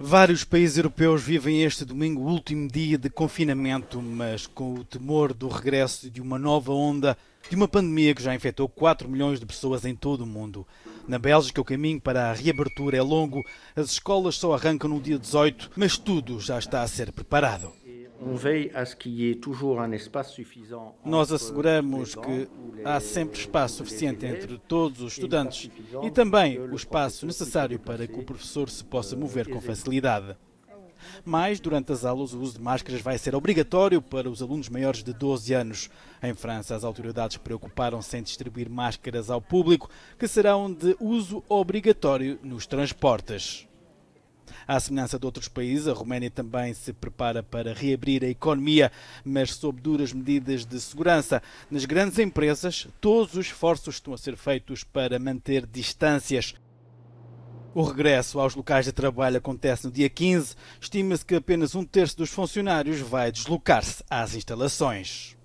Vários países europeus vivem este domingo o último dia de confinamento, mas com o temor do regresso de uma nova onda de uma pandemia que já infectou 4 milhões de pessoas em todo o mundo. Na Bélgica, o caminho para a reabertura é longo, as escolas só arrancam no dia 18, mas tudo já está a ser preparado. Nós asseguramos que há sempre espaço suficiente entre todos os estudantes e também o espaço necessário para que o professor se possa mover com facilidade. Mas, durante as aulas, o uso de máscaras vai ser obrigatório para os alunos maiores de 12 anos. Em França, as autoridades preocuparam-se em distribuir máscaras ao público, que serão de uso obrigatório nos transportes. À semelhança de outros países, a Roménia também se prepara para reabrir a economia, mas sob duras medidas de segurança. Nas grandes empresas, todos os esforços estão a ser feitos para manter distâncias. O regresso aos locais de trabalho acontece no dia 15. Estima-se que apenas um terço dos funcionários vai deslocar-se às instalações.